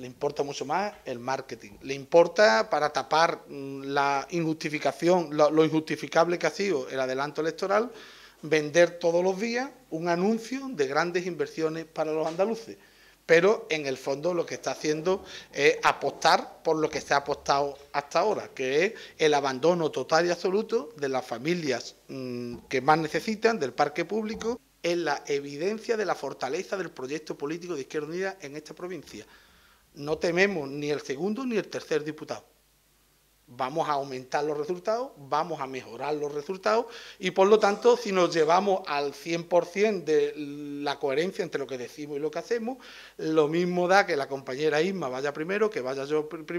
le importa mucho más el marketing, le importa para tapar mm, la injustificación, lo, injustificable que ha sido el adelanto electoral, vender todos los días un anuncio de grandes inversiones para los andaluces. Pero en el fondo lo que está haciendo es apostar por lo que se ha apostado hasta ahora, que es el abandono total y absoluto de las familias mm, que más necesitan del parque público, es la evidencia de la fortaleza del proyecto político de Izquierda Unida en esta provincia. No tememos ni el segundo ni el tercer diputado. Vamos a aumentar los resultados, vamos a mejorar los resultados y, por lo tanto, si nos llevamos al 100% de la coherencia entre lo que decimos y lo que hacemos, lo mismo da que la compañera Isma vaya primero, que vaya yo primero.